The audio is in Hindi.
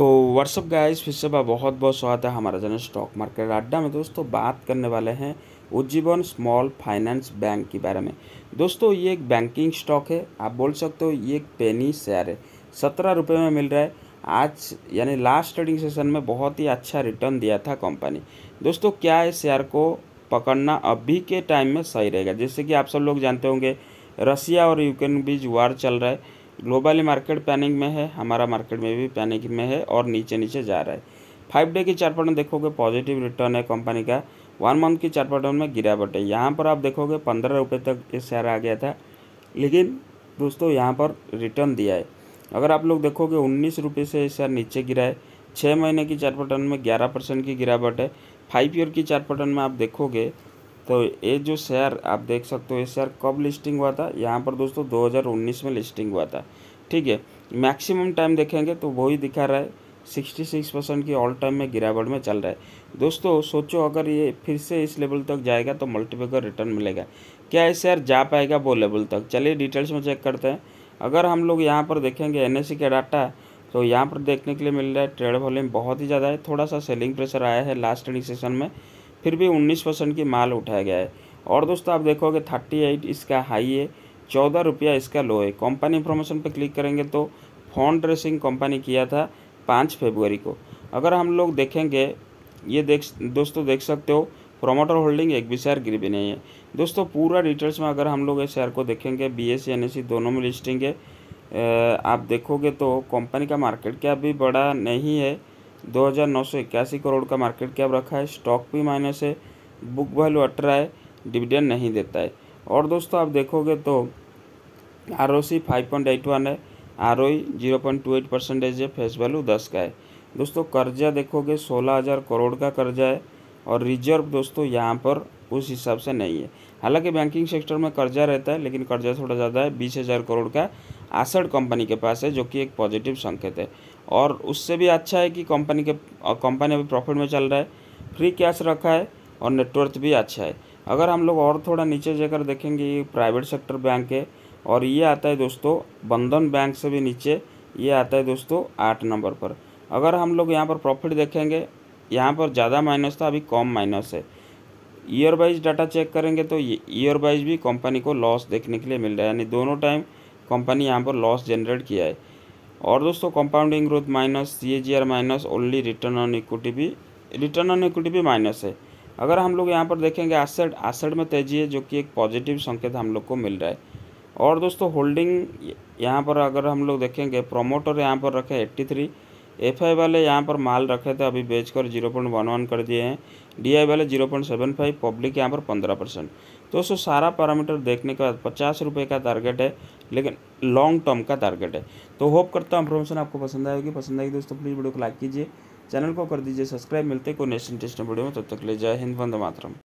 तो व्हाट्सअप गाइस फिर से बहुत बहुत स्वागत है हमारा जन स्टॉक मार्केट अड्डा में दोस्तों बात करने वाले हैं उज्जीवन स्मॉल फाइनेंस बैंक के बारे में दोस्तों ये एक बैंकिंग स्टॉक है आप बोल सकते हो ये एक पेनी शेयर है सत्रह रुपये में मिल रहा है आज यानी लास्ट ट्रेडिंग सेशन में बहुत ही अच्छा रिटर्न दिया था कंपनी दोस्तों क्या इस शेयर को पकड़ना अभी के टाइम में सही रहेगा जैसे कि आप सब लोग जानते होंगे रसिया और यूक्रेन बीच वार चल रहा है ग्लोबली मार्केट पैनिक में है हमारा मार्केट में भी पैनिक में है और नीचे नीचे जा रहा है फाइव डे की चार्ट पैटर्न देखोगे पॉजिटिव रिटर्न है कंपनी का वन मंथ की चार्ट पैटर्न में गिरावट है यहाँ पर आप देखोगे पंद्रह रुपये तक ये शेयर आ गया था लेकिन दोस्तों यहाँ पर रिटर्न दिया है अगर आप लोग देखोगे उन्नीस रुपये से शेयर नीचे गिरा है छः महीने की चार्ट पैटर्न में ग्यारह परसेंट की गिरावट है फाइव ईयर की चार्ट पैटर्न में आप देखोगे तो ये जो शेयर आप देख सकते हो ये शेयर कब लिस्टिंग हुआ था यहाँ पर दोस्तों 2019 में लिस्टिंग हुआ था ठीक है मैक्सिमम टाइम देखेंगे तो वही दिखा रहा है 66 परसेंट की ऑल टाइम में गिरावट में चल रहा है दोस्तों सोचो अगर ये फिर से इस लेवल तक जाएगा तो मल्टीपल का रिटर्न मिलेगा क्या ये शेयर जा पाएगा वो लेवल तक चलिए डिटेल्स में चेक करते हैं अगर हम लोग यहाँ पर देखेंगे एन का डाटा तो यहाँ पर देखने के लिए मिल रहा है ट्रेड वॉल्यूम बहुत ही ज़्यादा है थोड़ा सा सेलिंग प्रेशर आया है लास्ट ट्रेडिंग सेशन में फिर भी 19 परसेंट की माल उठाया गया है और दोस्तों आप देखोगे 38 इसका हाई है चौदह रुपया इसका लो है कंपनी इन्फॉर्मेशन पर क्लिक करेंगे तो फॉन्ड रेसिंग कंपनी किया था पाँच फेबवरी को अगर हम लोग देखेंगे ये देख दोस्तों देख सकते हो प्रोमोटर होल्डिंग एक भी शेयर गिर भी नहीं है दोस्तों पूरा डिटेल्स में अगर हम लोग इस शेयर को देखेंगे बी एस सी दोनों में लिस्टिंग है आप देखोगे तो कंपनी का मार्केट क्या भी बड़ा नहीं है दो हज़ार नौ सौ इक्यासी करोड़ का मार्केट कैप रखा है स्टॉक भी माइनस है बुक वैल्यू अठारह है डिविडेंड नहीं देता है और दोस्तों आप देखोगे तो R O C five point eight one है R O zero point two eight percentage है फेस वैल्यू दस का है दोस्तों कर्जा देखोगे सोलह हज़ार करोड़ का कर्जा है और रिजर्व दोस्तों यहाँ पर उस हिसाब से नहीं है हालांकि बैंकिंग सेक्टर में कर्जा रहता है लेकिन कर्जा थोड़ा ज़्यादा है बीस हज़ार करोड़ का आसड कंपनी के पास है जो कि एक पॉजिटिव संकेत है और उससे भी अच्छा है कि कंपनी के कंपनी अभी प्रॉफिट में चल रहा है फ्री कैश रखा है और नेटवर्थ भी अच्छा है अगर हम लोग और थोड़ा नीचे जाकर देखेंगे ये प्राइवेट सेक्टर बैंक है और ये आता है दोस्तों बंधन बैंक से भी नीचे ये आता है दोस्तों आठ नंबर पर अगर हम लोग यहाँ पर प्रॉफिट देखेंगे यहाँ पर ज़्यादा माइनस था अभी कम माइनस है ईयर वाइज डाटा चेक करेंगे तो ईयर वाइज भी कंपनी को लॉस देखने के लिए मिल रहा है यानी दोनों टाइम कंपनी यहाँ पर लॉस जनरेट किया है और दोस्तों compounding growth minus C minus only return on equity भी रिटर्न ऑन इक्विटी भी माइनस है अगर हम लोग यहाँ पर देखेंगे एसेट एसेट में तेजी है जो कि एक पॉजिटिव संकेत हम लोग को मिल रहा है और दोस्तों होल्डिंग यहाँ पर अगर हम लोग देखेंगे प्रोमोटर यहाँ पर रखे 83 एफआई वाले यहाँ पर माल रखे थे अभी बेचकर 0.11 कर दिए हैं डीआई वाले 0.75 पब्लिक यहाँ पर 15 परसेंट दोस्तों सारा पैरामीटर देखने के बाद पचास रुपये का टारगेट है लेकिन लॉन्ग टर्म का टारगेट है तो होप करता हूँ इन्फॉर्मेशन आपको पसंद आएगी पसंद आएगी दोस्तों प्लीज़ वीडियो को लाइक कीजिए चैनल को कर दीजिए सब्सक्राइब मिलते हैं कोई नेक्स्ट इंटरेस्टिंग वीडियो में तब तक ले जाए हिंद वंदे मातरम